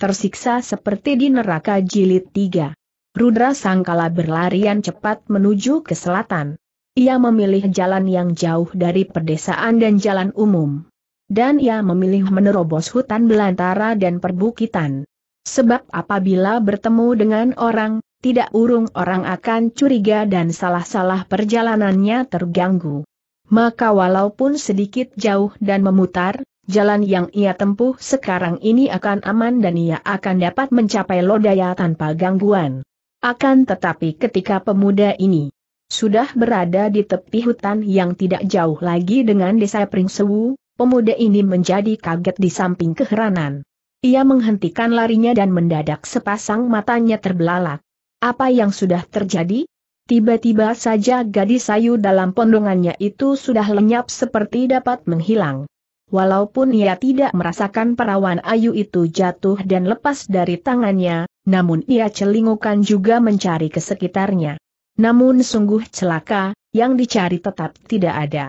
tersiksa seperti di neraka jilid 3. Rudra Sangkala berlarian cepat menuju ke selatan. Ia memilih jalan yang jauh dari pedesaan dan jalan umum. Dan ia memilih menerobos hutan belantara dan perbukitan. Sebab apabila bertemu dengan orang, tidak urung orang akan curiga dan salah-salah perjalanannya terganggu. Maka walaupun sedikit jauh dan memutar, jalan yang ia tempuh sekarang ini akan aman dan ia akan dapat mencapai lodaya tanpa gangguan. Akan tetapi ketika pemuda ini sudah berada di tepi hutan yang tidak jauh lagi dengan desa Pringsewu, pemuda ini menjadi kaget di samping keheranan. Ia menghentikan larinya dan mendadak sepasang matanya terbelalak. Apa yang sudah terjadi? Tiba-tiba saja gadis sayu dalam pondongannya itu sudah lenyap seperti dapat menghilang. Walaupun ia tidak merasakan perawan ayu itu jatuh dan lepas dari tangannya, namun ia celingukan juga mencari ke sekitarnya. Namun sungguh celaka, yang dicari tetap tidak ada.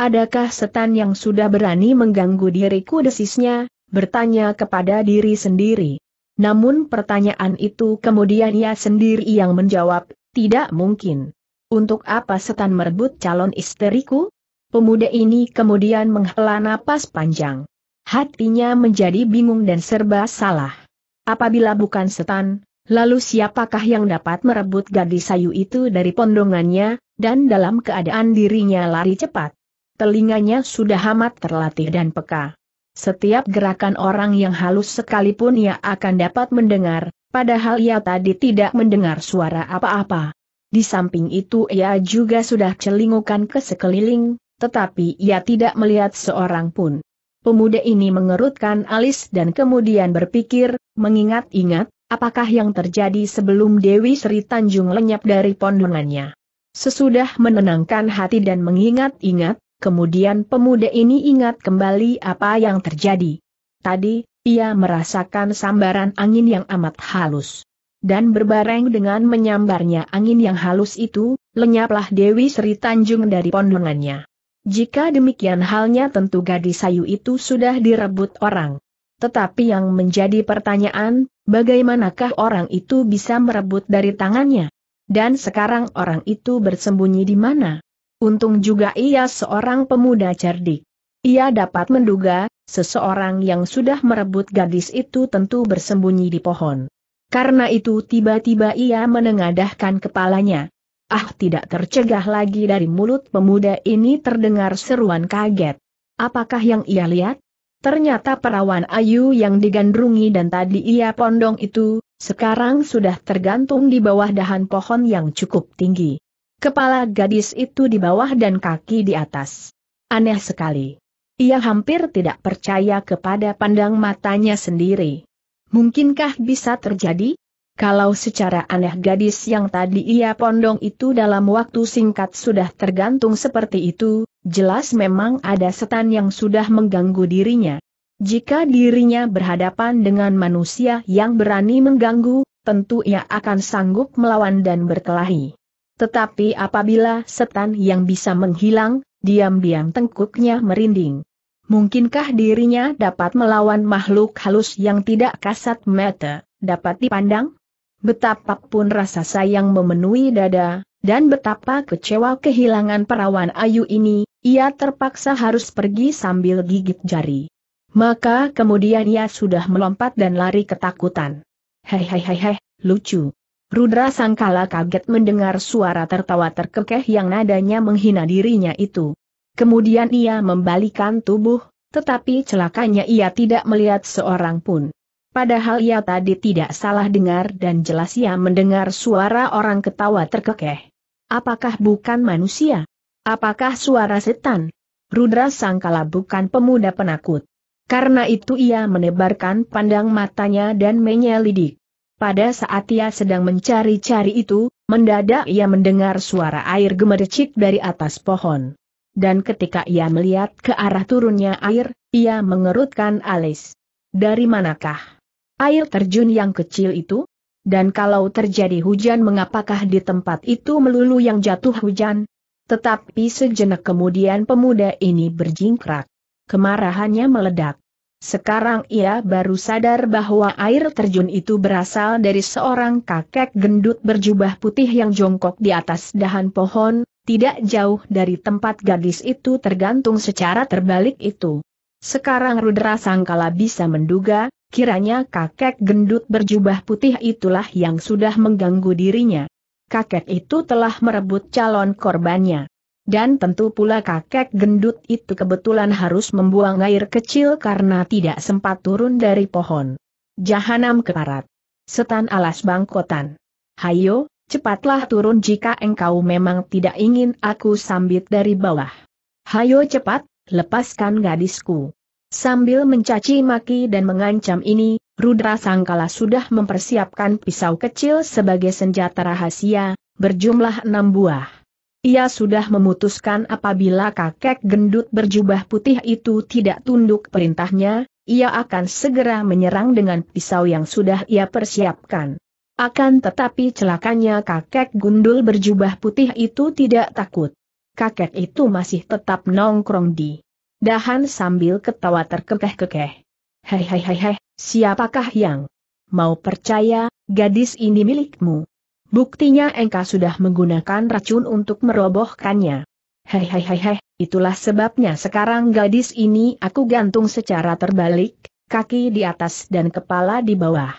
Adakah setan yang sudah berani mengganggu diriku desisnya, bertanya kepada diri sendiri. Namun pertanyaan itu kemudian ia sendiri yang menjawab, tidak mungkin. Untuk apa setan merebut calon istriku? Pemuda ini kemudian menghela napas panjang. Hatinya menjadi bingung dan serba salah. Apabila bukan setan, lalu siapakah yang dapat merebut gadis sayu itu dari pondongannya, dan dalam keadaan dirinya lari cepat? Telinganya sudah amat terlatih dan peka. Setiap gerakan orang yang halus sekalipun ia akan dapat mendengar, padahal ia tadi tidak mendengar suara apa-apa. Di samping itu ia juga sudah celingukan ke sekeliling, tetapi ia tidak melihat seorang pun. Pemuda ini mengerutkan alis dan kemudian berpikir, mengingat-ingat, apakah yang terjadi sebelum Dewi Sri Tanjung lenyap dari pondongannya. Sesudah menenangkan hati dan mengingat-ingat, kemudian pemuda ini ingat kembali apa yang terjadi. Tadi, ia merasakan sambaran angin yang amat halus. Dan berbareng dengan menyambarnya angin yang halus itu, lenyaplah Dewi Sri Tanjung dari pondongannya. Jika demikian halnya tentu gadis sayu itu sudah direbut orang. Tetapi yang menjadi pertanyaan, bagaimanakah orang itu bisa merebut dari tangannya? Dan sekarang orang itu bersembunyi di mana? Untung juga ia seorang pemuda cerdik. Ia dapat menduga, seseorang yang sudah merebut gadis itu tentu bersembunyi di pohon. Karena itu tiba-tiba ia menengadahkan kepalanya, Ah tidak tercegah lagi dari mulut pemuda ini terdengar seruan kaget. Apakah yang ia lihat? Ternyata perawan Ayu yang digandrungi dan tadi ia pondong itu, sekarang sudah tergantung di bawah dahan pohon yang cukup tinggi. Kepala gadis itu di bawah dan kaki di atas. Aneh sekali. Ia hampir tidak percaya kepada pandang matanya sendiri. Mungkinkah bisa terjadi? Kalau secara aneh gadis yang tadi ia pondong itu dalam waktu singkat sudah tergantung seperti itu, jelas memang ada setan yang sudah mengganggu dirinya. Jika dirinya berhadapan dengan manusia yang berani mengganggu, tentu ia akan sanggup melawan dan berkelahi. Tetapi apabila setan yang bisa menghilang, diam-diam tengkuknya merinding. Mungkinkah dirinya dapat melawan makhluk halus yang tidak kasat mata, dapat dipandang? Betapapun rasa sayang memenuhi dada, dan betapa kecewa kehilangan perawan Ayu ini, ia terpaksa harus pergi sambil gigit jari. Maka kemudian ia sudah melompat dan lari ketakutan. Hei hei hei hei, lucu. Rudra sangkala kaget mendengar suara tertawa terkekeh yang nadanya menghina dirinya itu. Kemudian ia membalikan tubuh, tetapi celakanya ia tidak melihat seorang pun. Padahal ia tadi tidak salah dengar dan jelas ia mendengar suara orang ketawa terkekeh. Apakah bukan manusia? Apakah suara setan? Rudra sangkala bukan pemuda penakut. Karena itu ia menebarkan pandang matanya dan menyelidik. Pada saat ia sedang mencari-cari itu, mendadak ia mendengar suara air gemericik dari atas pohon. Dan ketika ia melihat ke arah turunnya air, ia mengerutkan alis. Dari manakah? air terjun yang kecil itu? Dan kalau terjadi hujan mengapakah di tempat itu melulu yang jatuh hujan? Tetapi sejenak kemudian pemuda ini berjingkrak. Kemarahannya meledak. Sekarang ia baru sadar bahwa air terjun itu berasal dari seorang kakek gendut berjubah putih yang jongkok di atas dahan pohon, tidak jauh dari tempat gadis itu tergantung secara terbalik itu. Sekarang Rudra Sangkala bisa menduga, kiranya kakek gendut berjubah putih itulah yang sudah mengganggu dirinya. Kakek itu telah merebut calon korbannya. Dan tentu pula kakek gendut itu kebetulan harus membuang air kecil karena tidak sempat turun dari pohon. Jahanam keparat. Setan alas bangkotan. Hayo, cepatlah turun jika engkau memang tidak ingin aku sambit dari bawah. Hayo cepat, lepaskan gadisku. Sambil mencaci maki dan mengancam ini, Rudra Sangkala sudah mempersiapkan pisau kecil sebagai senjata rahasia, berjumlah enam buah. Ia sudah memutuskan apabila kakek gendut berjubah putih itu tidak tunduk perintahnya, ia akan segera menyerang dengan pisau yang sudah ia persiapkan. Akan tetapi celakanya kakek gundul berjubah putih itu tidak takut. Kakek itu masih tetap nongkrong di Dahan sambil ketawa terkekeh-kekeh. Hei hei hei hei, siapakah yang mau percaya, gadis ini milikmu? Buktinya engkau sudah menggunakan racun untuk merobohkannya. Hei hei hei hei, itulah sebabnya sekarang gadis ini aku gantung secara terbalik, kaki di atas dan kepala di bawah.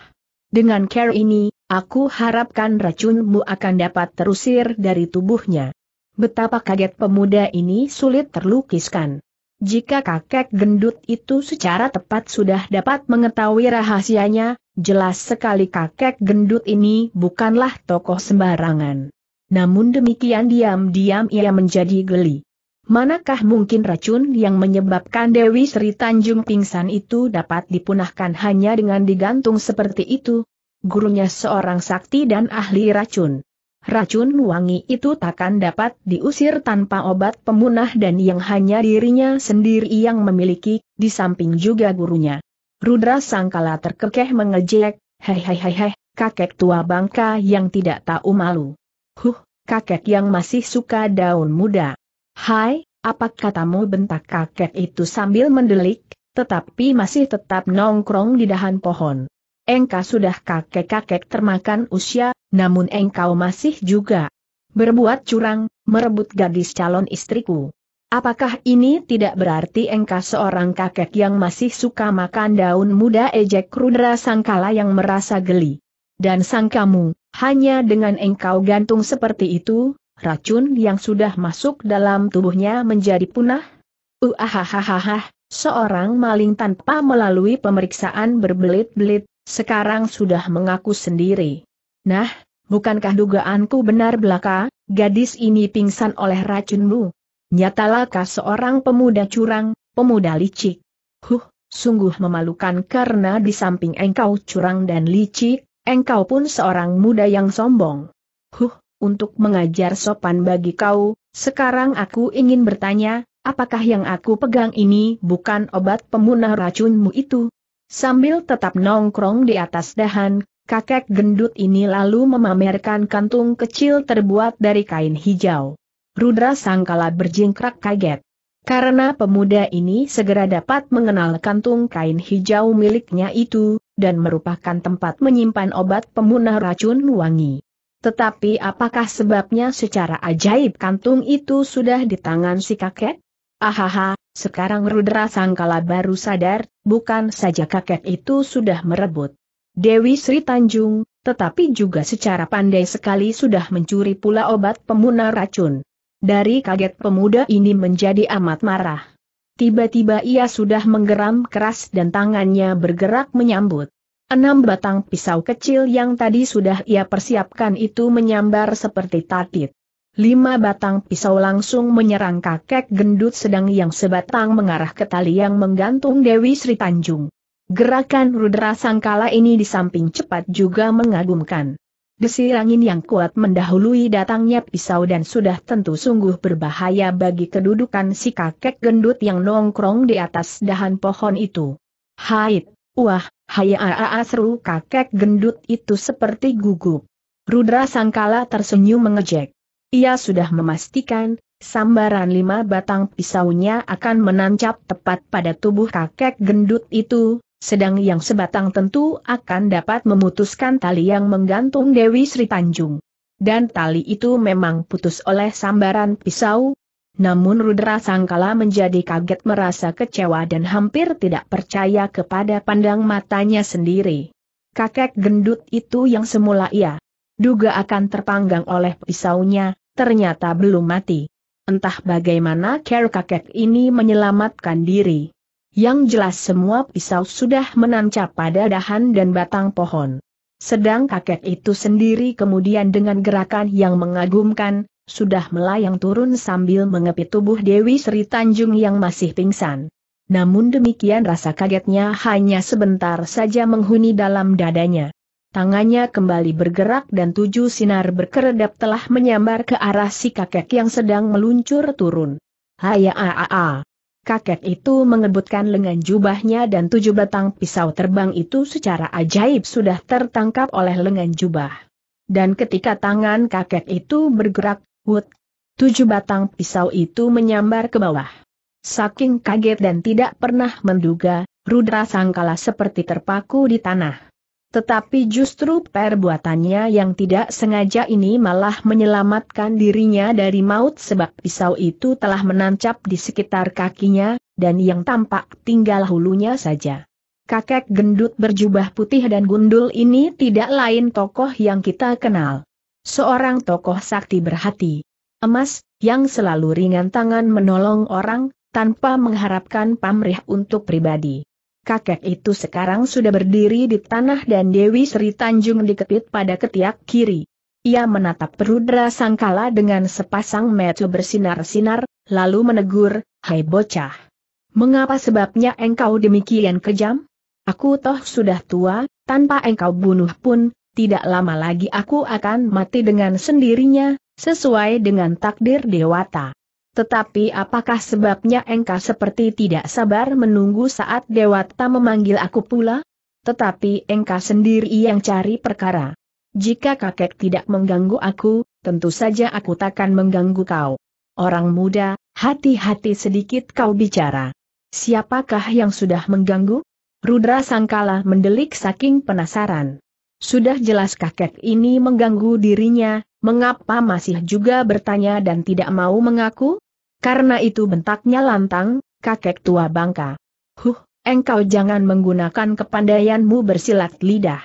Dengan care ini, aku harapkan racunmu akan dapat terusir dari tubuhnya. Betapa kaget pemuda ini sulit terlukiskan. Jika kakek gendut itu secara tepat sudah dapat mengetahui rahasianya, jelas sekali kakek gendut ini bukanlah tokoh sembarangan. Namun demikian diam-diam ia menjadi geli. Manakah mungkin racun yang menyebabkan Dewi Sri Tanjung pingsan itu dapat dipunahkan hanya dengan digantung seperti itu? Gurunya seorang sakti dan ahli racun racun wangi itu takkan dapat diusir tanpa obat pemunah dan yang hanya dirinya sendiri yang memiliki, di samping juga gurunya. Rudra Sangkala terkekeh mengejek, hehehehe, kakek tua bangka yang tidak tahu malu. Huh, kakek yang masih suka daun muda. Hai, apa katamu bentak kakek itu sambil mendelik, tetapi masih tetap nongkrong di dahan pohon engkau sudah kakek-kakek termakan usia, namun engkau masih juga berbuat curang, merebut gadis calon istriku. Apakah ini tidak berarti engkau seorang kakek yang masih suka makan daun muda ejek rudra sangkala yang merasa geli? Dan sangkamu, hanya dengan engkau gantung seperti itu, racun yang sudah masuk dalam tubuhnya menjadi punah? Uh Uahahaha, seorang maling tanpa melalui pemeriksaan berbelit-belit, sekarang sudah mengaku sendiri. Nah, bukankah dugaanku benar belaka, gadis ini pingsan oleh racunmu? Nyatalahkah seorang pemuda curang, pemuda licik. Huh, sungguh memalukan karena di samping engkau curang dan licik, engkau pun seorang muda yang sombong. Huh, untuk mengajar sopan bagi kau, sekarang aku ingin bertanya, apakah yang aku pegang ini bukan obat pemunah racunmu itu? Sambil tetap nongkrong di atas dahan, kakek gendut ini lalu memamerkan kantung kecil terbuat dari kain hijau. Rudra Sangkala berjingkrak kaget. Karena pemuda ini segera dapat mengenal kantung kain hijau miliknya itu, dan merupakan tempat menyimpan obat pemunah racun wangi. Tetapi apakah sebabnya secara ajaib kantung itu sudah di tangan si kakek? Ahaha, sekarang Rudra Sangkala baru sadar, bukan saja kakek itu sudah merebut Dewi Sri Tanjung, tetapi juga secara pandai sekali sudah mencuri pula obat pemunar racun. Dari kaget pemuda ini menjadi amat marah. Tiba-tiba ia sudah menggeram keras dan tangannya bergerak menyambut. Enam batang pisau kecil yang tadi sudah ia persiapkan itu menyambar seperti tatit. Lima batang pisau langsung menyerang kakek gendut sedang yang sebatang mengarah ke tali yang menggantung Dewi Sri Tanjung. Gerakan Rudra Sangkala ini di samping cepat juga mengagumkan. Desir angin yang kuat mendahului datangnya pisau dan sudah tentu sungguh berbahaya bagi kedudukan si kakek gendut yang nongkrong di atas dahan pohon itu. Haid, wah, haya aa seru kakek gendut itu seperti gugup. Rudra Sangkala tersenyum mengejek. Ia sudah memastikan, sambaran lima batang pisaunya akan menancap tepat pada tubuh kakek gendut itu, sedang yang sebatang tentu akan dapat memutuskan tali yang menggantung Dewi Sri Tanjung. Dan tali itu memang putus oleh sambaran pisau, namun Rudra Sangkala menjadi kaget merasa kecewa dan hampir tidak percaya kepada pandang matanya sendiri. Kakek gendut itu yang semula ia duga akan terpanggang oleh pisaunya, ternyata belum mati. Entah bagaimana care kakek ini menyelamatkan diri. Yang jelas semua pisau sudah menancap pada dahan dan batang pohon. Sedang kakek itu sendiri kemudian dengan gerakan yang mengagumkan, sudah melayang turun sambil mengepit tubuh Dewi Sri Tanjung yang masih pingsan. Namun demikian rasa kagetnya hanya sebentar saja menghuni dalam dadanya. Tangannya kembali bergerak dan tujuh sinar berkeredap telah menyambar ke arah si kakek yang sedang meluncur turun. Haya a Kakek itu mengebutkan lengan jubahnya dan tujuh batang pisau terbang itu secara ajaib sudah tertangkap oleh lengan jubah. Dan ketika tangan kakek itu bergerak, wut, tujuh batang pisau itu menyambar ke bawah. Saking kaget dan tidak pernah menduga, Rudra Sangkala seperti terpaku di tanah. Tetapi justru perbuatannya yang tidak sengaja ini malah menyelamatkan dirinya dari maut sebab pisau itu telah menancap di sekitar kakinya, dan yang tampak tinggal hulunya saja. Kakek gendut berjubah putih dan gundul ini tidak lain tokoh yang kita kenal. Seorang tokoh sakti berhati emas, yang selalu ringan tangan menolong orang, tanpa mengharapkan pamrih untuk pribadi. Kakek itu sekarang sudah berdiri di tanah dan Dewi Sri Tanjung dikepit pada ketiak kiri. Ia menatap Perudra Sangkala dengan sepasang mata bersinar-sinar, lalu menegur, Hai bocah! Mengapa sebabnya engkau demikian kejam? Aku toh sudah tua, tanpa engkau bunuh pun, tidak lama lagi aku akan mati dengan sendirinya, sesuai dengan takdir dewata. Tetapi apakah sebabnya engkau seperti tidak sabar menunggu saat Dewata memanggil aku pula? Tetapi engkau sendiri yang cari perkara. Jika kakek tidak mengganggu aku, tentu saja aku takkan mengganggu kau. Orang muda, hati-hati sedikit kau bicara. Siapakah yang sudah mengganggu? Rudra Sangkala mendelik saking penasaran. Sudah jelas kakek ini mengganggu dirinya, mengapa masih juga bertanya dan tidak mau mengaku? Karena itu bentaknya lantang, kakek tua bangka. Huh, engkau jangan menggunakan kepandaianmu bersilat lidah.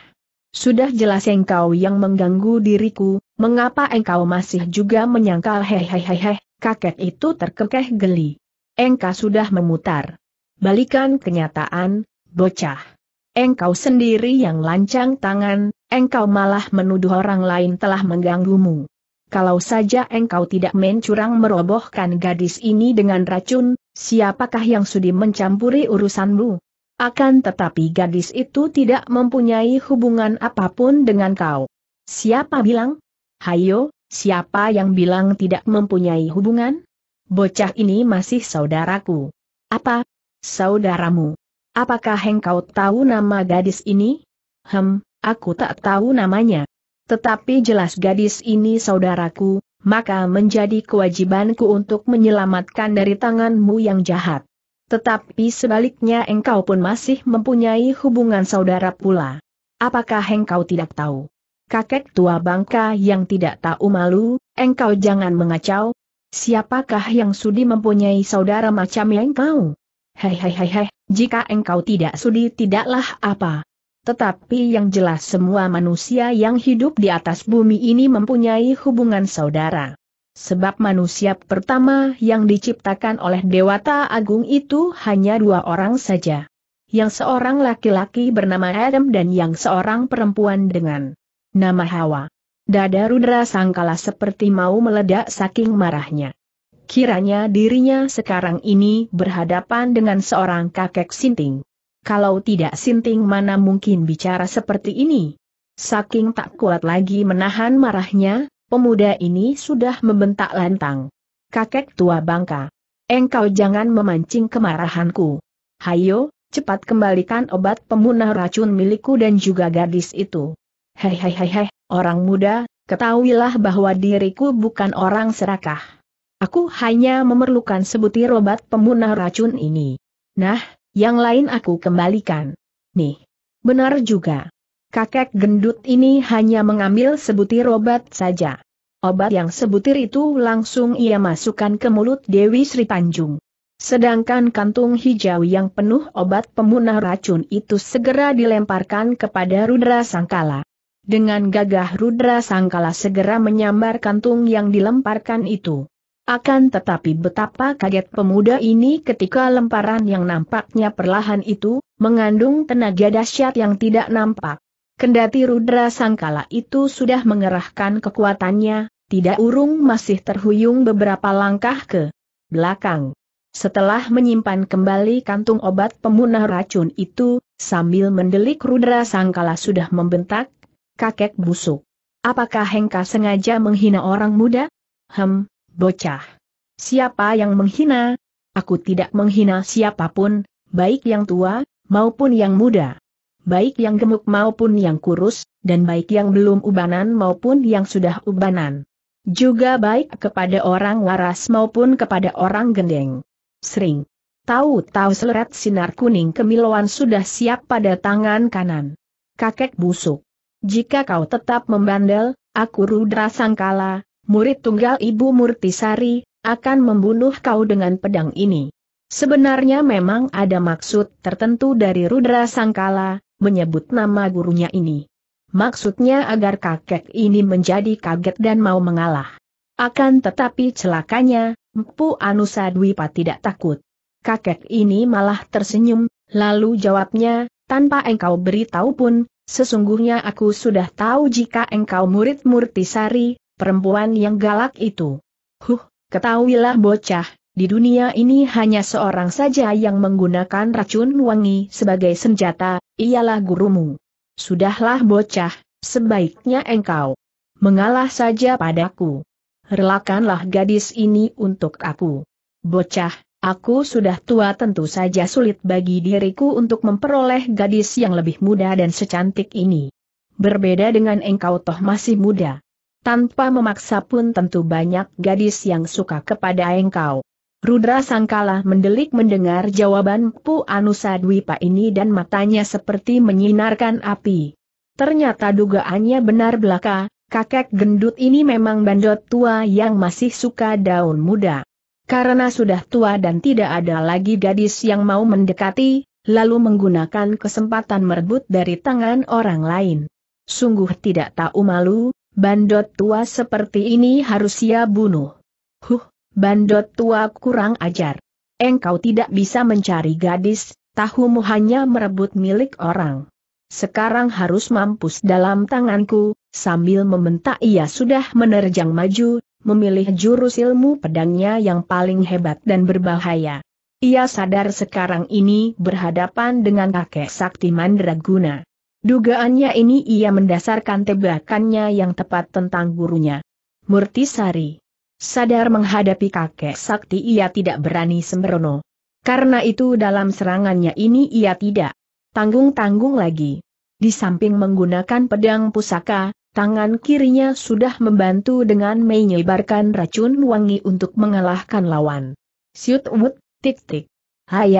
Sudah jelas engkau yang mengganggu diriku, mengapa engkau masih juga menyangkal hehehehe, kakek itu terkekeh geli. Engkau sudah memutar. Balikan kenyataan, bocah. Engkau sendiri yang lancang tangan, engkau malah menuduh orang lain telah mengganggumu kalau saja engkau tidak mencurang merobohkan gadis ini dengan racun, siapakah yang sudi mencampuri urusanmu? Akan tetapi gadis itu tidak mempunyai hubungan apapun dengan kau. Siapa bilang? Hayo, siapa yang bilang tidak mempunyai hubungan? Bocah ini masih saudaraku. Apa? Saudaramu. Apakah engkau tahu nama gadis ini? Hem, aku tak tahu namanya. Tetapi jelas gadis ini saudaraku, maka menjadi kewajibanku untuk menyelamatkan dari tanganmu yang jahat. Tetapi sebaliknya engkau pun masih mempunyai hubungan saudara pula. Apakah engkau tidak tahu? Kakek tua bangka yang tidak tahu malu, engkau jangan mengacau. Siapakah yang sudi mempunyai saudara macam yang kau? Hei hei hei hei, jika engkau tidak sudi tidaklah apa. Tetapi yang jelas semua manusia yang hidup di atas bumi ini mempunyai hubungan saudara. Sebab manusia pertama yang diciptakan oleh Dewata Agung itu hanya dua orang saja. Yang seorang laki-laki bernama Adam dan yang seorang perempuan dengan nama Hawa. Dada Rudra sangkala seperti mau meledak saking marahnya. Kiranya dirinya sekarang ini berhadapan dengan seorang kakek sinting. Kalau tidak Sinting mana mungkin bicara seperti ini? Saking tak kuat lagi menahan marahnya, pemuda ini sudah membentak lantang. Kakek tua bangka. Engkau jangan memancing kemarahanku. Hayo, cepat kembalikan obat pemunah racun milikku dan juga gadis itu. Hei hei hei hei, orang muda, ketahuilah bahwa diriku bukan orang serakah. Aku hanya memerlukan sebutir obat pemunah racun ini. Nah, yang lain aku kembalikan. Nih. Benar juga. Kakek gendut ini hanya mengambil sebutir obat saja. Obat yang sebutir itu langsung ia masukkan ke mulut Dewi Sri Panjung. Sedangkan kantung hijau yang penuh obat pemunah racun itu segera dilemparkan kepada Rudra Sangkala. Dengan gagah Rudra Sangkala segera menyambar kantung yang dilemparkan itu. Akan tetapi betapa kaget pemuda ini ketika lemparan yang nampaknya perlahan itu, mengandung tenaga dahsyat yang tidak nampak. Kendati Rudra Sangkala itu sudah mengerahkan kekuatannya, tidak urung masih terhuyung beberapa langkah ke belakang. Setelah menyimpan kembali kantung obat pemunah racun itu, sambil mendelik Rudra Sangkala sudah membentak, kakek busuk. Apakah Hengka sengaja menghina orang muda? Hem, bocah. Siapa yang menghina? Aku tidak menghina siapapun, baik yang tua, maupun yang muda. Baik yang gemuk maupun yang kurus, dan baik yang belum ubanan maupun yang sudah ubanan. Juga baik kepada orang waras maupun kepada orang gendeng. Sering. Tahu-tahu seleret sinar kuning kemiluan sudah siap pada tangan kanan. Kakek busuk. Jika kau tetap membandel, aku rudra sangkala, murid tunggal Ibu Murtisari, akan membunuh kau dengan pedang ini. Sebenarnya memang ada maksud tertentu dari Rudra Sangkala, menyebut nama gurunya ini. Maksudnya agar kakek ini menjadi kaget dan mau mengalah. Akan tetapi celakanya, Empu Anusadwipa tidak takut. Kakek ini malah tersenyum, lalu jawabnya, tanpa engkau beritahu pun, sesungguhnya aku sudah tahu jika engkau murid Murtisari, perempuan yang galak itu. Huh, ketahuilah bocah, di dunia ini hanya seorang saja yang menggunakan racun wangi sebagai senjata, ialah gurumu. Sudahlah bocah, sebaiknya engkau mengalah saja padaku. Relakanlah gadis ini untuk aku. Bocah, aku sudah tua tentu saja sulit bagi diriku untuk memperoleh gadis yang lebih muda dan secantik ini. Berbeda dengan engkau toh masih muda. Tanpa memaksa pun tentu banyak gadis yang suka kepada engkau. Rudra Sangkala mendelik mendengar jawaban Pu Anusadwipa ini dan matanya seperti menyinarkan api. Ternyata dugaannya benar belaka, kakek gendut ini memang bandot tua yang masih suka daun muda. Karena sudah tua dan tidak ada lagi gadis yang mau mendekati, lalu menggunakan kesempatan merebut dari tangan orang lain. Sungguh tidak tahu malu, bandot tua seperti ini harus ia bunuh. Huh, bandot tua kurang ajar. Engkau tidak bisa mencari gadis, tahumu hanya merebut milik orang. Sekarang harus mampus dalam tanganku, sambil meminta ia sudah menerjang maju, memilih jurus ilmu pedangnya yang paling hebat dan berbahaya. Ia sadar sekarang ini berhadapan dengan kakek sakti mandraguna. Dugaannya ini ia mendasarkan tebakannya yang tepat tentang gurunya. Murtisari. Sadar menghadapi kakek sakti ia tidak berani sembrono. Karena itu dalam serangannya ini ia tidak tanggung-tanggung lagi. Di samping menggunakan pedang pusaka, tangan kirinya sudah membantu dengan menyebarkan racun wangi untuk mengalahkan lawan. Siut wut, tik tik. Haya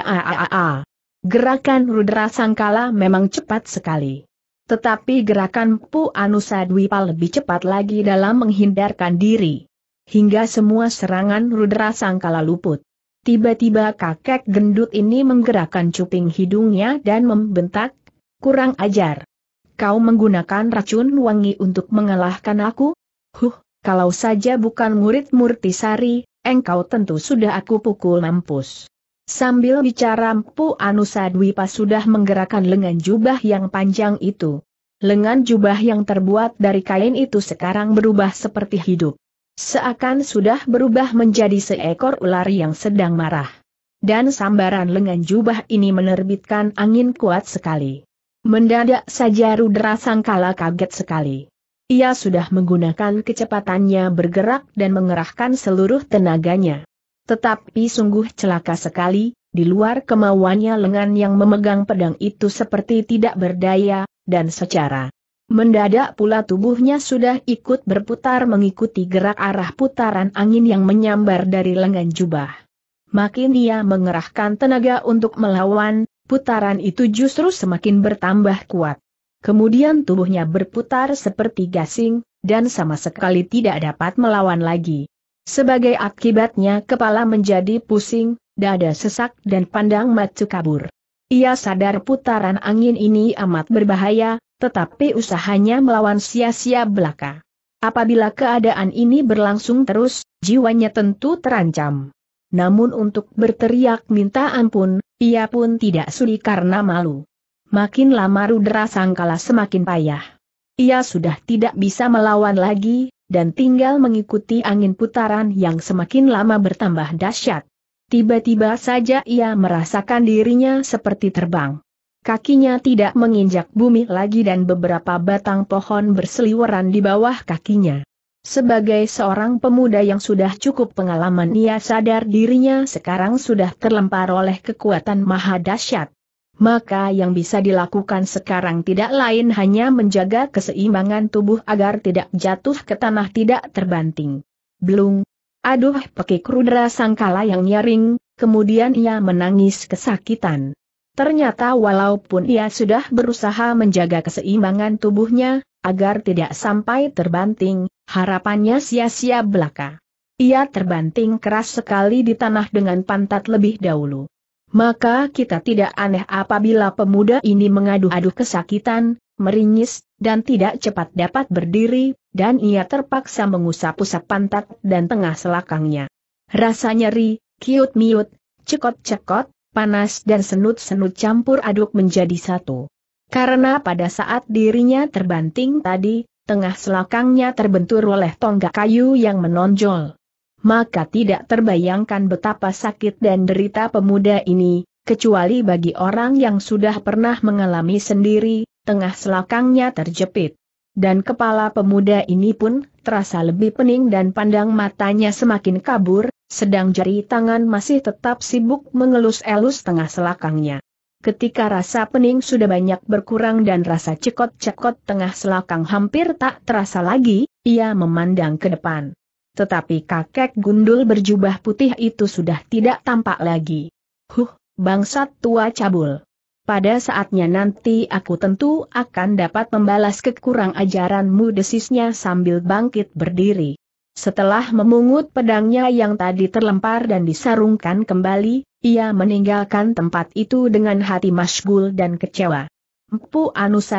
Gerakan Rudra Sangkala memang cepat sekali. Tetapi gerakan Pu Anusadwipa lebih cepat lagi dalam menghindarkan diri. Hingga semua serangan Rudra Sangkala luput. Tiba-tiba kakek gendut ini menggerakkan cuping hidungnya dan membentak, kurang ajar. Kau menggunakan racun wangi untuk mengalahkan aku? Huh, kalau saja bukan murid Murtisari, engkau tentu sudah aku pukul mampus. Sambil bicara Mpu Anusadwipa sudah menggerakkan lengan jubah yang panjang itu. Lengan jubah yang terbuat dari kain itu sekarang berubah seperti hidup. Seakan sudah berubah menjadi seekor ular yang sedang marah. Dan sambaran lengan jubah ini menerbitkan angin kuat sekali. Mendadak saja Rudra Sangkala kaget sekali. Ia sudah menggunakan kecepatannya bergerak dan mengerahkan seluruh tenaganya. Tetapi sungguh celaka sekali, di luar kemauannya lengan yang memegang pedang itu seperti tidak berdaya, dan secara mendadak pula tubuhnya sudah ikut berputar mengikuti gerak arah putaran angin yang menyambar dari lengan jubah. Makin ia mengerahkan tenaga untuk melawan, putaran itu justru semakin bertambah kuat. Kemudian tubuhnya berputar seperti gasing, dan sama sekali tidak dapat melawan lagi. Sebagai akibatnya kepala menjadi pusing, dada sesak dan pandang matu kabur. Ia sadar putaran angin ini amat berbahaya, tetapi usahanya melawan sia-sia belaka. Apabila keadaan ini berlangsung terus, jiwanya tentu terancam. Namun untuk berteriak minta ampun, ia pun tidak sudi karena malu. Makin lama rudera sangkala semakin payah. Ia sudah tidak bisa melawan lagi, dan tinggal mengikuti angin putaran yang semakin lama bertambah dahsyat. Tiba-tiba saja ia merasakan dirinya seperti terbang. Kakinya tidak menginjak bumi lagi dan beberapa batang pohon berseliweran di bawah kakinya. Sebagai seorang pemuda yang sudah cukup pengalaman ia sadar dirinya sekarang sudah terlempar oleh kekuatan maha dahsyat maka yang bisa dilakukan sekarang tidak lain hanya menjaga keseimbangan tubuh agar tidak jatuh ke tanah tidak terbanting. Belum. Aduh pekik rudra sangkala yang nyaring, kemudian ia menangis kesakitan. Ternyata walaupun ia sudah berusaha menjaga keseimbangan tubuhnya, agar tidak sampai terbanting, harapannya sia-sia belaka. Ia terbanting keras sekali di tanah dengan pantat lebih dahulu maka kita tidak aneh apabila pemuda ini mengadu-adu kesakitan, meringis, dan tidak cepat dapat berdiri, dan ia terpaksa mengusap-usap pantat dan tengah selakangnya. Rasa nyeri, kiut-miut, cekot-cekot, panas dan senut-senut campur aduk menjadi satu. Karena pada saat dirinya terbanting tadi, tengah selakangnya terbentur oleh tonggak kayu yang menonjol maka tidak terbayangkan betapa sakit dan derita pemuda ini, kecuali bagi orang yang sudah pernah mengalami sendiri, tengah selakangnya terjepit. Dan kepala pemuda ini pun terasa lebih pening dan pandang matanya semakin kabur, sedang jari tangan masih tetap sibuk mengelus-elus tengah selakangnya. Ketika rasa pening sudah banyak berkurang dan rasa cekot-cekot tengah selakang hampir tak terasa lagi, ia memandang ke depan tetapi kakek gundul berjubah putih itu sudah tidak tampak lagi. Huh, bangsat tua cabul. Pada saatnya nanti aku tentu akan dapat membalas kekurang ajaranmu desisnya sambil bangkit berdiri. Setelah memungut pedangnya yang tadi terlempar dan disarungkan kembali, ia meninggalkan tempat itu dengan hati masgul dan kecewa. Empu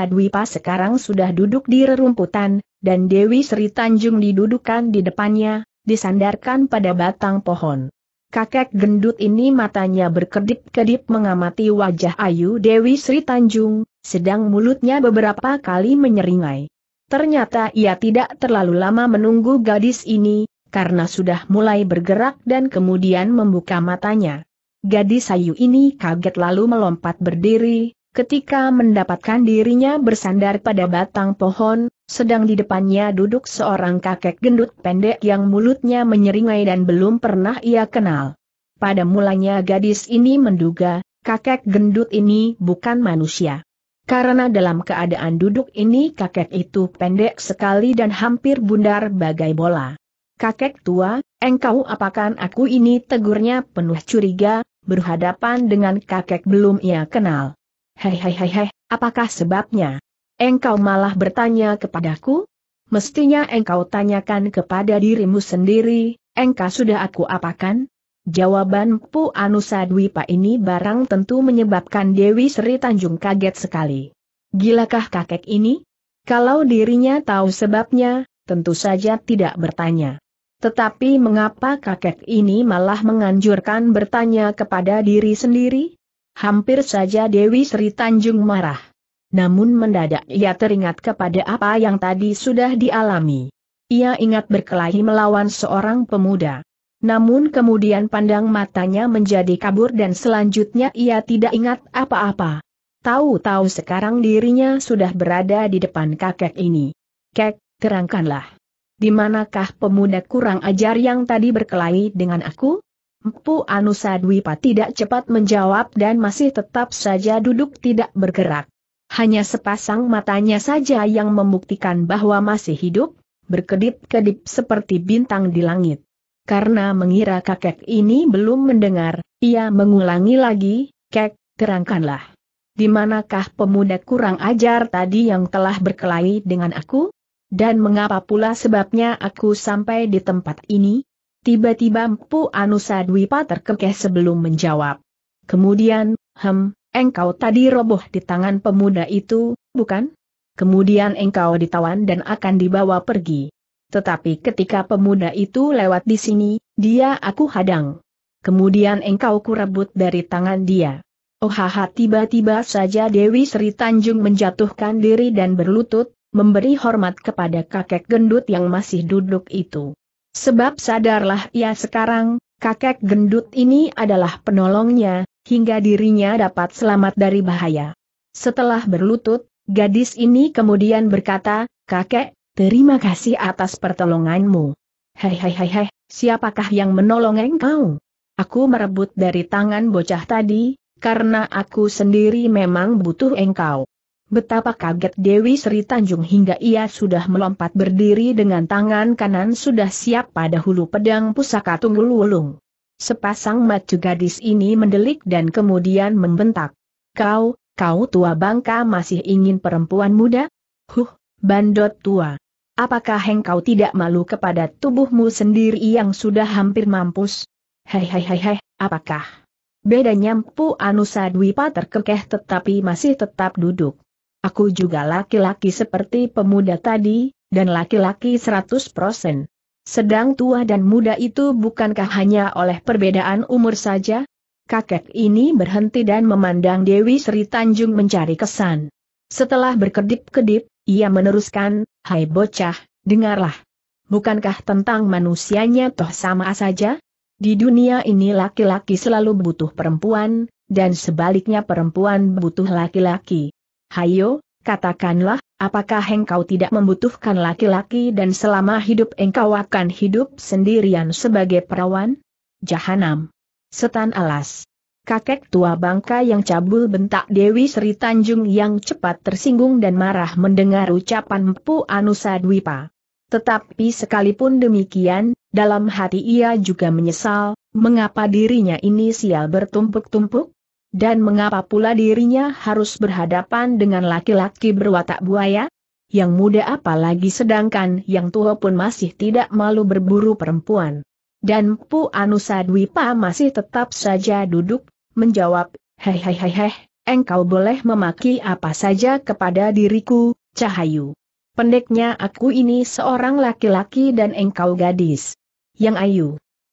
Dwipa sekarang sudah duduk di rerumputan, dan Dewi Sri Tanjung didudukan di depannya, disandarkan pada batang pohon. Kakek gendut ini matanya berkedip-kedip mengamati wajah Ayu Dewi Sri Tanjung, sedang mulutnya beberapa kali menyeringai. Ternyata ia tidak terlalu lama menunggu gadis ini, karena sudah mulai bergerak dan kemudian membuka matanya. Gadis Ayu ini kaget lalu melompat berdiri, Ketika mendapatkan dirinya bersandar pada batang pohon, sedang di depannya duduk seorang kakek gendut pendek yang mulutnya menyeringai dan belum pernah ia kenal. Pada mulanya gadis ini menduga, kakek gendut ini bukan manusia. Karena dalam keadaan duduk ini kakek itu pendek sekali dan hampir bundar bagai bola. Kakek tua, engkau apakan aku ini tegurnya penuh curiga, berhadapan dengan kakek belum ia kenal. Hei hei hei hei, apakah sebabnya? Engkau malah bertanya kepadaku? Mestinya engkau tanyakan kepada dirimu sendiri, engkau sudah aku apakan? Jawaban Pu Anusa Dwipa ini barang tentu menyebabkan Dewi Sri Tanjung kaget sekali. Gilakah kakek ini? Kalau dirinya tahu sebabnya, tentu saja tidak bertanya. Tetapi mengapa kakek ini malah menganjurkan bertanya kepada diri sendiri? Hampir saja Dewi Sri Tanjung marah. Namun mendadak ia teringat kepada apa yang tadi sudah dialami. Ia ingat berkelahi melawan seorang pemuda. Namun kemudian pandang matanya menjadi kabur dan selanjutnya ia tidak ingat apa-apa. Tahu-tahu sekarang dirinya sudah berada di depan kakek ini. Kek, terangkanlah. Di manakah pemuda kurang ajar yang tadi berkelahi dengan aku? Empu Anusadwipa tidak cepat menjawab dan masih tetap saja duduk tidak bergerak. Hanya sepasang matanya saja yang membuktikan bahwa masih hidup, berkedip-kedip seperti bintang di langit. Karena mengira kakek ini belum mendengar, ia mengulangi lagi, kek, terangkanlah. Di manakah pemuda kurang ajar tadi yang telah berkelahi dengan aku? Dan mengapa pula sebabnya aku sampai di tempat ini? Tiba-tiba Mpu Anusa Dwipa terkekeh sebelum menjawab. Kemudian, hem, engkau tadi roboh di tangan pemuda itu, bukan? Kemudian engkau ditawan dan akan dibawa pergi. Tetapi ketika pemuda itu lewat di sini, dia aku hadang. Kemudian engkau kurebut dari tangan dia. Ohaha tiba-tiba saja Dewi Sri Tanjung menjatuhkan diri dan berlutut, memberi hormat kepada kakek gendut yang masih duduk itu. Sebab sadarlah ia sekarang, kakek gendut ini adalah penolongnya, hingga dirinya dapat selamat dari bahaya. Setelah berlutut, gadis ini kemudian berkata, kakek, terima kasih atas pertolonganmu. Hei hei hei hei, siapakah yang menolong engkau? Aku merebut dari tangan bocah tadi, karena aku sendiri memang butuh engkau. Betapa kaget Dewi Sri Tanjung hingga ia sudah melompat berdiri dengan tangan kanan sudah siap pada hulu pedang pusaka tunggul wulung. Sepasang mata gadis ini mendelik dan kemudian membentak. Kau, kau tua bangka masih ingin perempuan muda? Huh, bandot tua. Apakah engkau tidak malu kepada tubuhmu sendiri yang sudah hampir mampus? Hei hei hei hei, apakah? Bedanya Mpu Anusa Dwipa terkekeh tetapi masih tetap duduk. Aku juga laki-laki seperti pemuda tadi, dan laki-laki 100%. Sedang tua dan muda itu bukankah hanya oleh perbedaan umur saja? Kakek ini berhenti dan memandang Dewi Sri Tanjung mencari kesan. Setelah berkedip-kedip, ia meneruskan, Hai bocah, dengarlah. Bukankah tentang manusianya toh sama saja? Di dunia ini laki-laki selalu butuh perempuan, dan sebaliknya perempuan butuh laki-laki. Hayo, katakanlah, apakah engkau tidak membutuhkan laki-laki dan selama hidup engkau akan hidup sendirian sebagai perawan? Jahanam. Setan alas. Kakek tua bangka yang cabul bentak Dewi Sri Tanjung yang cepat tersinggung dan marah mendengar ucapan Mpu Anusa Dwipa. Tetapi sekalipun demikian, dalam hati ia juga menyesal, mengapa dirinya ini sial bertumpuk-tumpuk? Dan mengapa pula dirinya harus berhadapan dengan laki-laki berwatak buaya? Yang muda apalagi sedangkan yang tua pun masih tidak malu berburu perempuan. Dan Pu Anusa Dwipa masih tetap saja duduk, menjawab, hei hei hei hei, engkau boleh memaki apa saja kepada diriku, Cahayu. Pendeknya aku ini seorang laki-laki dan engkau gadis. Yang ayu.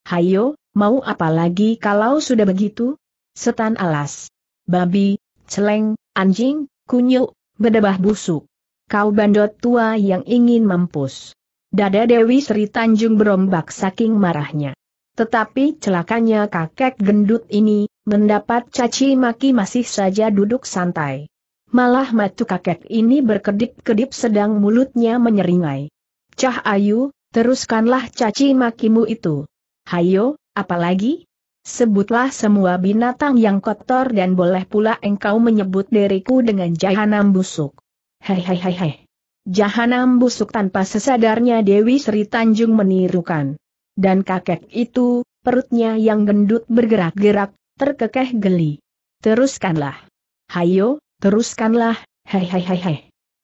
Hayo, mau apa lagi kalau sudah begitu? setan alas, babi, celeng, anjing, kunyuk, bedebah busuk. Kau bandot tua yang ingin mampus. Dada Dewi Sri Tanjung berombak saking marahnya. Tetapi celakanya kakek gendut ini, mendapat caci maki masih saja duduk santai. Malah matu kakek ini berkedip-kedip sedang mulutnya menyeringai. Cah Ayu, teruskanlah caci makimu itu. Hayo, apalagi? Sebutlah semua binatang yang kotor dan boleh pula engkau menyebut diriku dengan jahanam busuk. Hei hei hei hei. Jahanam busuk tanpa sesadarnya Dewi Sri Tanjung menirukan. Dan kakek itu, perutnya yang gendut bergerak-gerak, terkekeh geli. Teruskanlah. Hayo, teruskanlah, Hei hei hei hei.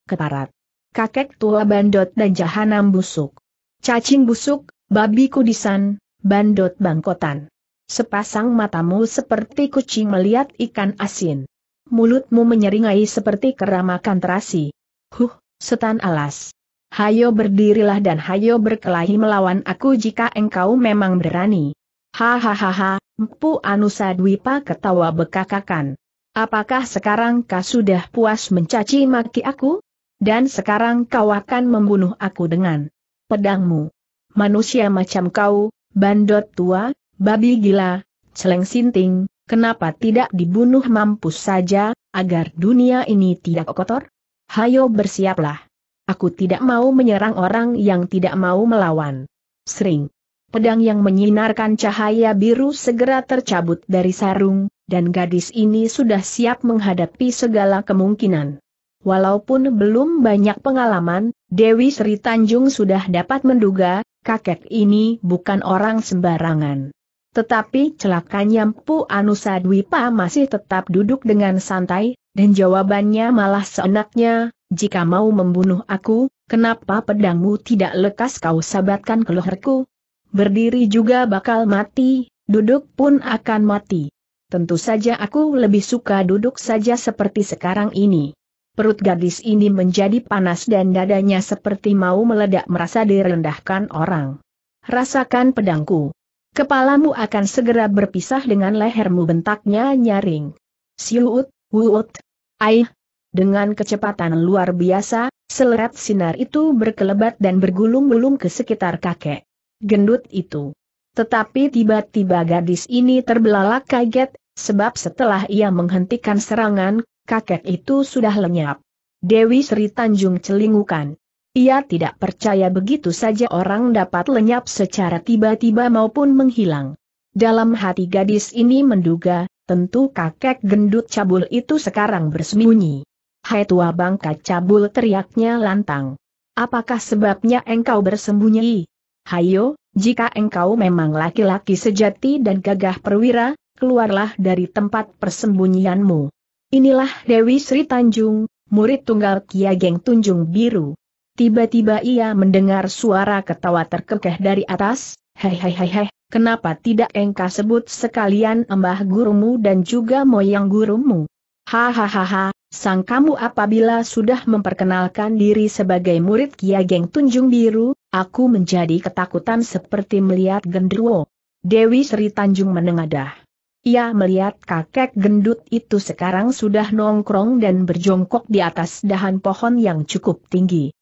Keparat. Kakek tua bandot dan jahanam busuk. Cacing busuk, babi kudisan, bandot bangkotan. Sepasang matamu seperti kucing melihat ikan asin. Mulutmu menyeringai seperti keramakan terasi. Huh, setan alas. Hayo berdirilah dan hayo berkelahi melawan aku jika engkau memang berani. Hahaha, mpu Anusa Dwipa ketawa bekakakan. Apakah sekarang kau sudah puas mencaci maki aku? Dan sekarang kau akan membunuh aku dengan pedangmu. Manusia macam kau, bandot tua, Babi gila, celeng sinting, kenapa tidak dibunuh mampus saja, agar dunia ini tidak kotor? Hayo bersiaplah. Aku tidak mau menyerang orang yang tidak mau melawan. Sering. Pedang yang menyinarkan cahaya biru segera tercabut dari sarung, dan gadis ini sudah siap menghadapi segala kemungkinan. Walaupun belum banyak pengalaman, Dewi Sri Tanjung sudah dapat menduga, kakek ini bukan orang sembarangan. Tetapi celakanya Pu Anusa Dwipa masih tetap duduk dengan santai, dan jawabannya malah seenaknya, jika mau membunuh aku, kenapa pedangmu tidak lekas kau sabatkan ke leherku? Berdiri juga bakal mati, duduk pun akan mati. Tentu saja aku lebih suka duduk saja seperti sekarang ini. Perut gadis ini menjadi panas dan dadanya seperti mau meledak merasa direndahkan orang. Rasakan pedangku. Kepalamu akan segera berpisah dengan lehermu bentaknya nyaring. Siut, wuut, aih. Dengan kecepatan luar biasa, seleret sinar itu berkelebat dan bergulung-gulung ke sekitar kakek. Gendut itu. Tetapi tiba-tiba gadis ini terbelalak kaget, sebab setelah ia menghentikan serangan, kakek itu sudah lenyap. Dewi Sri Tanjung celingukan. Ia tidak percaya begitu saja orang dapat lenyap secara tiba-tiba maupun menghilang. Dalam hati gadis ini menduga, tentu kakek gendut cabul itu sekarang bersembunyi. Hai tua bangka cabul teriaknya lantang. Apakah sebabnya engkau bersembunyi? Hayo, jika engkau memang laki-laki sejati dan gagah perwira, keluarlah dari tempat persembunyianmu. Inilah Dewi Sri Tanjung, murid tunggal Kiageng Tunjung Biru. Tiba-tiba ia mendengar suara ketawa terkekeh dari atas, hei hei hei hei, kenapa tidak engkau sebut sekalian embah gurumu dan juga moyang gurumu? Hahaha, sang kamu apabila sudah memperkenalkan diri sebagai murid Geng Tunjung Biru, aku menjadi ketakutan seperti melihat gendruwo. Dewi Sri Tanjung menengadah. Ia melihat kakek gendut itu sekarang sudah nongkrong dan berjongkok di atas dahan pohon yang cukup tinggi.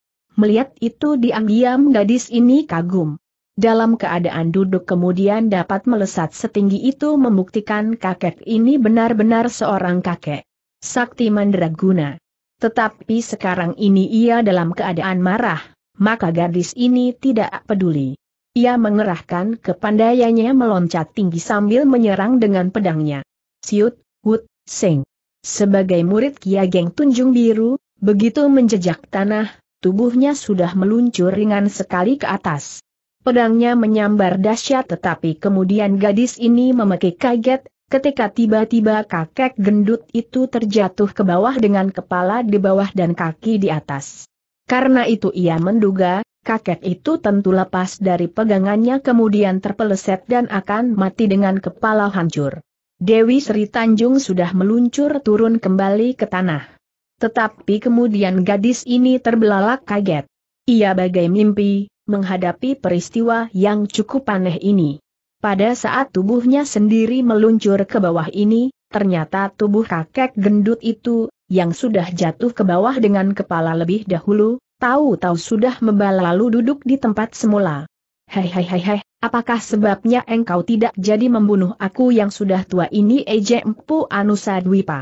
Melihat itu diam-diam gadis ini kagum. Dalam keadaan duduk kemudian dapat melesat setinggi itu membuktikan kakek ini benar-benar seorang kakek. Sakti Mandraguna. Tetapi sekarang ini ia dalam keadaan marah, maka gadis ini tidak peduli. Ia mengerahkan kepandaiannya meloncat tinggi sambil menyerang dengan pedangnya. Siut, Wut, Sing. Sebagai murid Kia Geng Tunjung Biru, begitu menjejak tanah, tubuhnya sudah meluncur ringan sekali ke atas. Pedangnya menyambar dahsyat tetapi kemudian gadis ini memekik kaget, ketika tiba-tiba kakek gendut itu terjatuh ke bawah dengan kepala di bawah dan kaki di atas. Karena itu ia menduga, kakek itu tentu lepas dari pegangannya kemudian terpeleset dan akan mati dengan kepala hancur. Dewi Sri Tanjung sudah meluncur turun kembali ke tanah. Tetapi kemudian gadis ini terbelalak kaget. Ia bagai mimpi, menghadapi peristiwa yang cukup aneh ini. Pada saat tubuhnya sendiri meluncur ke bawah ini, ternyata tubuh kakek gendut itu, yang sudah jatuh ke bawah dengan kepala lebih dahulu, tahu-tahu sudah membalalu duduk di tempat semula. Hei hei hei hei, apakah sebabnya engkau tidak jadi membunuh aku yang sudah tua ini Ejempu Anusadwipa? Anusa Dwipa?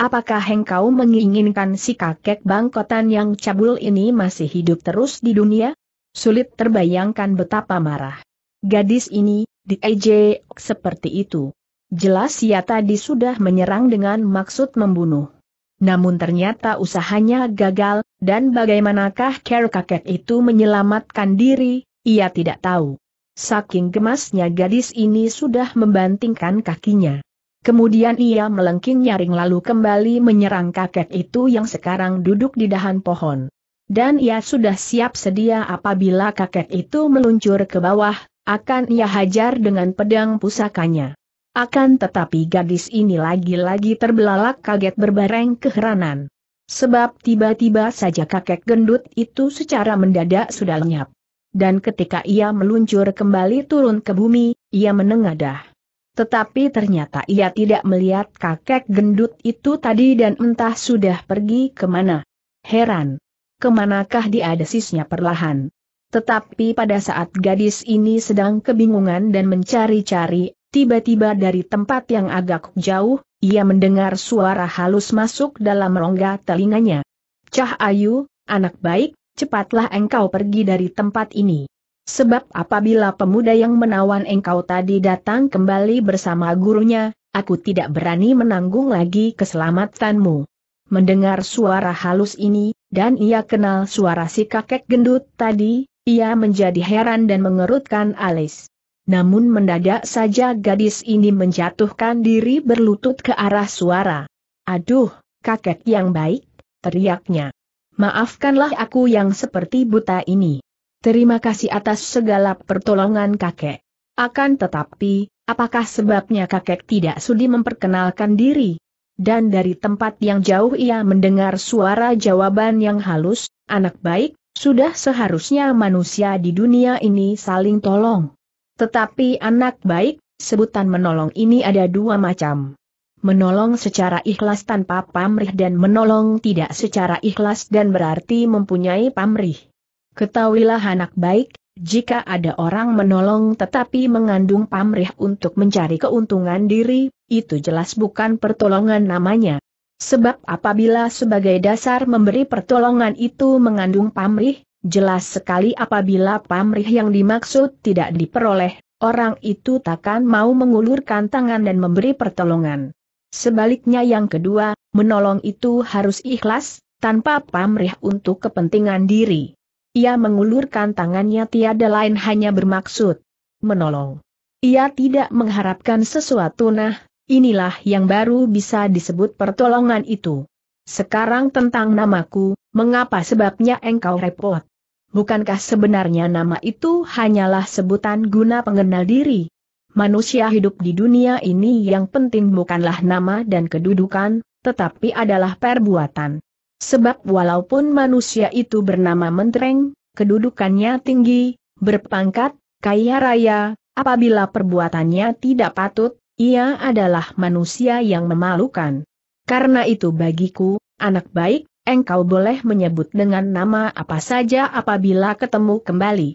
Apakah engkau menginginkan si kakek bangkotan yang cabul ini masih hidup terus di dunia? Sulit terbayangkan betapa marah. Gadis ini, Di EJ, seperti itu. Jelas ia tadi sudah menyerang dengan maksud membunuh. Namun ternyata usahanya gagal, dan bagaimanakah care kakek itu menyelamatkan diri, ia tidak tahu. Saking gemasnya gadis ini sudah membantingkan kakinya. Kemudian ia melengking nyaring lalu kembali menyerang kakek itu yang sekarang duduk di dahan pohon. Dan ia sudah siap sedia apabila kakek itu meluncur ke bawah, akan ia hajar dengan pedang pusakanya. Akan tetapi gadis ini lagi-lagi terbelalak kaget berbareng keheranan. Sebab tiba-tiba saja kakek gendut itu secara mendadak sudah lenyap. Dan ketika ia meluncur kembali turun ke bumi, ia menengadah. Tetapi ternyata ia tidak melihat kakek gendut itu tadi dan entah sudah pergi kemana. Heran. Kemanakah dia desisnya perlahan. Tetapi pada saat gadis ini sedang kebingungan dan mencari-cari, tiba-tiba dari tempat yang agak jauh, ia mendengar suara halus masuk dalam rongga telinganya. Cah Ayu, anak baik, cepatlah engkau pergi dari tempat ini. Sebab apabila pemuda yang menawan engkau tadi datang kembali bersama gurunya, aku tidak berani menanggung lagi keselamatanmu. Mendengar suara halus ini, dan ia kenal suara si kakek gendut tadi, ia menjadi heran dan mengerutkan alis. Namun mendadak saja gadis ini menjatuhkan diri berlutut ke arah suara. Aduh, kakek yang baik, teriaknya. Maafkanlah aku yang seperti buta ini. Terima kasih atas segala pertolongan kakek. Akan tetapi, apakah sebabnya kakek tidak sudi memperkenalkan diri? Dan dari tempat yang jauh ia mendengar suara jawaban yang halus, anak baik, sudah seharusnya manusia di dunia ini saling tolong. Tetapi anak baik, sebutan menolong ini ada dua macam. Menolong secara ikhlas tanpa pamrih dan menolong tidak secara ikhlas dan berarti mempunyai pamrih. Ketahuilah anak baik, jika ada orang menolong tetapi mengandung pamrih untuk mencari keuntungan diri, itu jelas bukan pertolongan namanya. Sebab apabila sebagai dasar memberi pertolongan itu mengandung pamrih, jelas sekali apabila pamrih yang dimaksud tidak diperoleh, orang itu takkan mau mengulurkan tangan dan memberi pertolongan. Sebaliknya yang kedua, menolong itu harus ikhlas, tanpa pamrih untuk kepentingan diri. Ia mengulurkan tangannya tiada lain hanya bermaksud menolong. Ia tidak mengharapkan sesuatu nah, inilah yang baru bisa disebut pertolongan itu. Sekarang tentang namaku, mengapa sebabnya engkau repot? Bukankah sebenarnya nama itu hanyalah sebutan guna pengenal diri? Manusia hidup di dunia ini yang penting bukanlah nama dan kedudukan, tetapi adalah perbuatan. Sebab walaupun manusia itu bernama Mentereng, kedudukannya tinggi, berpangkat, kaya raya, apabila perbuatannya tidak patut, ia adalah manusia yang memalukan. Karena itu bagiku, anak baik, engkau boleh menyebut dengan nama apa saja apabila ketemu kembali.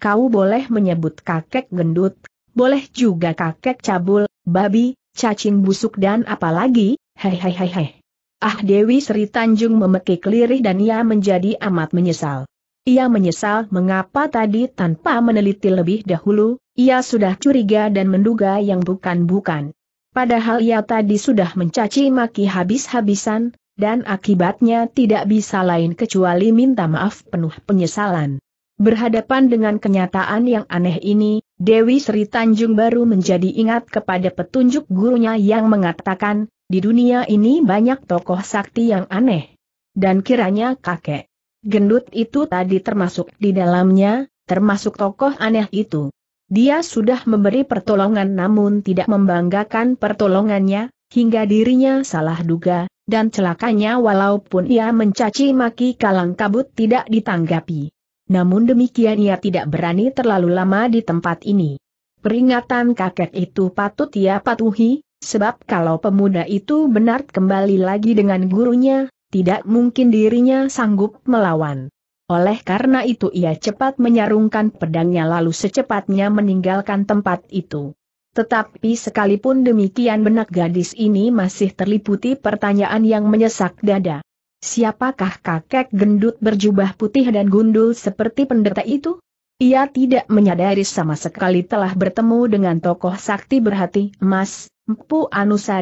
Kau boleh menyebut kakek gendut, boleh juga kakek cabul, babi, cacing busuk dan apalagi, hehehehe. Ah Dewi Sri Tanjung memekik lirih dan ia menjadi amat menyesal. Ia menyesal mengapa tadi tanpa meneliti lebih dahulu, ia sudah curiga dan menduga yang bukan-bukan. Padahal ia tadi sudah mencaci maki habis-habisan, dan akibatnya tidak bisa lain kecuali minta maaf penuh penyesalan. Berhadapan dengan kenyataan yang aneh ini, Dewi Sri Tanjung baru menjadi ingat kepada petunjuk gurunya yang mengatakan, di dunia ini banyak tokoh sakti yang aneh. Dan kiranya kakek gendut itu tadi termasuk di dalamnya, termasuk tokoh aneh itu. Dia sudah memberi pertolongan namun tidak membanggakan pertolongannya, hingga dirinya salah duga, dan celakanya walaupun ia mencaci maki kalang kabut tidak ditanggapi. Namun demikian ia tidak berani terlalu lama di tempat ini. Peringatan kakek itu patut ia patuhi, Sebab kalau pemuda itu benar kembali lagi dengan gurunya, tidak mungkin dirinya sanggup melawan. Oleh karena itu ia cepat menyarungkan pedangnya lalu secepatnya meninggalkan tempat itu. Tetapi sekalipun demikian benak gadis ini masih terliputi pertanyaan yang menyesak dada. Siapakah kakek gendut berjubah putih dan gundul seperti pendeta itu? Ia tidak menyadari sama sekali telah bertemu dengan tokoh sakti berhati emas, Mpu Anusa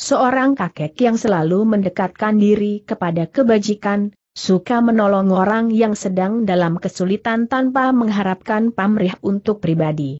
Seorang kakek yang selalu mendekatkan diri kepada kebajikan, suka menolong orang yang sedang dalam kesulitan tanpa mengharapkan pamrih untuk pribadi.